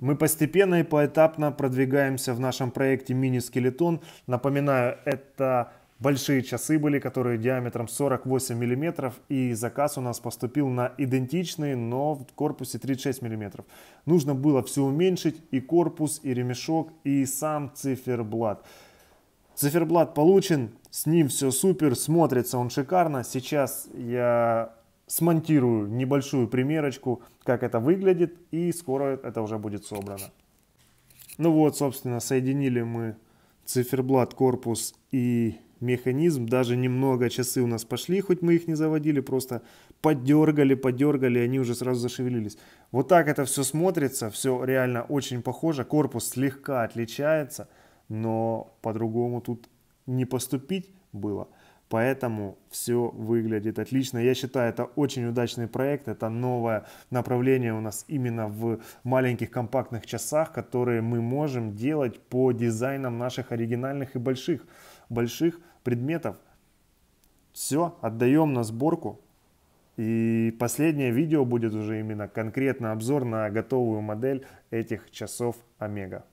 Мы постепенно и поэтапно продвигаемся в нашем проекте мини-скелетон. Напоминаю, это большие часы были, которые диаметром 48 мм, и заказ у нас поступил на идентичные, но в корпусе 36 мм. Нужно было все уменьшить, и корпус, и ремешок, и сам циферблат. Циферблат получен, с ним все супер, смотрится он шикарно. Сейчас я смонтирую небольшую примерочку, как это выглядит, и скоро это уже будет собрано. Ну вот, собственно, соединили мы циферблат, корпус и механизм. Даже немного часы у нас пошли, хоть мы их не заводили, просто подергали, подергали, и они уже сразу зашевелились. Вот так это все смотрится, все реально очень похоже. Корпус слегка отличается, но по-другому тут не поступить было. Поэтому все выглядит отлично. Я считаю, это очень удачный проект. Это новое направление у нас именно в маленьких компактных часах, которые мы можем делать по дизайнам наших оригинальных и больших, больших предметов. Все, отдаем на сборку. И последнее видео будет уже именно конкретно обзор на готовую модель этих часов Омега.